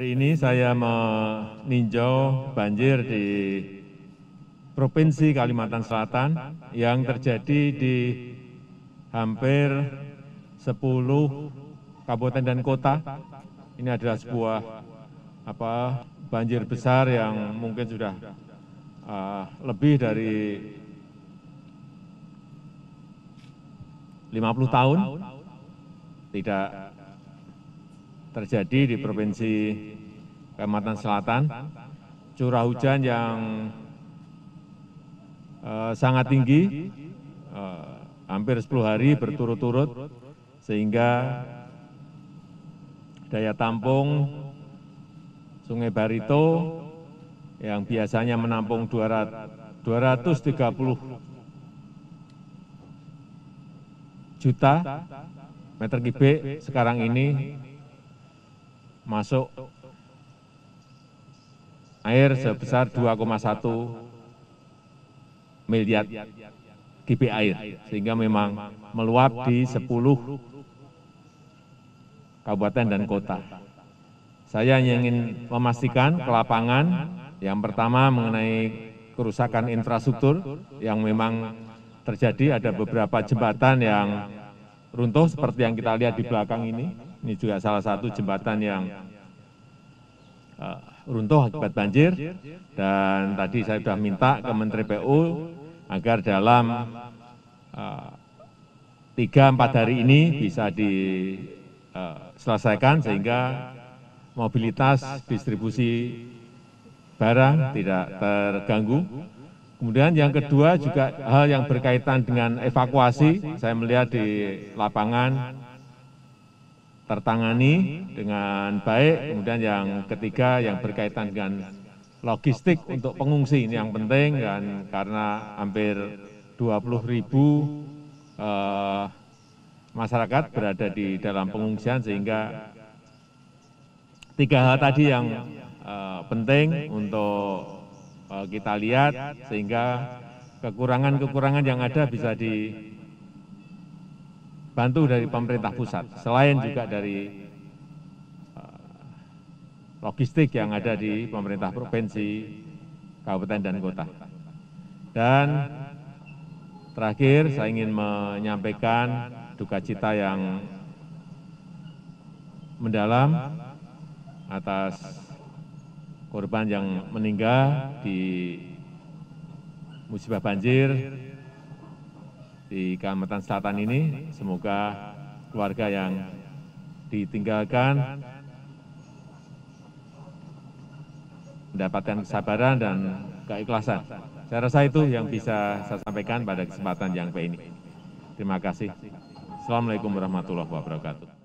Hari ini saya meninjau banjir di Provinsi Kalimantan Selatan yang terjadi di hampir 10 kabupaten dan kota. Ini adalah sebuah apa banjir besar yang mungkin sudah uh, lebih dari 50 tahun tidak terjadi di Provinsi Kalimantan Selatan, curah hujan yang eh, sangat tinggi, eh, hampir 10 hari berturut-turut, sehingga daya tampung Sungai Barito yang biasanya menampung tiga 230 juta meter kubik sekarang ini masuk air sebesar 2,1 miliar kipi air, sehingga memang meluap di 10 kabupaten dan kota. Saya ingin memastikan ke lapangan, yang pertama mengenai kerusakan infrastruktur yang memang terjadi, ada beberapa jembatan yang runtuh seperti yang kita lihat di belakang ini, ini juga salah satu jembatan yang eh, runtuh akibat banjir, dan tadi saya sudah minta ke Menteri PU agar dalam eh, tiga empat hari ini bisa diselesaikan eh, sehingga mobilitas distribusi barang tidak terganggu. Kemudian yang kedua juga hal yang berkaitan dengan evakuasi, saya melihat di lapangan tertangani dengan baik. Kemudian yang ketiga yang berkaitan dengan logistik untuk pengungsi ini yang penting dan karena hampir 20 ribu eh, masyarakat berada di dalam pengungsian sehingga tiga hal tadi yang eh, penting untuk eh, kita lihat sehingga kekurangan-kekurangan yang ada bisa di bantu dari pemerintah pusat, selain juga dari uh, logistik yang ada di pemerintah provinsi, kabupaten, dan kota. Dan terakhir saya ingin menyampaikan duka cita yang mendalam atas korban yang meninggal di musibah banjir di kalimantan selatan ini semoga keluarga yang ditinggalkan mendapatkan kesabaran dan keikhlasan. Saya rasa itu yang bisa saya sampaikan pada kesempatan yang baik ini. Terima kasih. Assalamualaikum warahmatullahi wabarakatuh.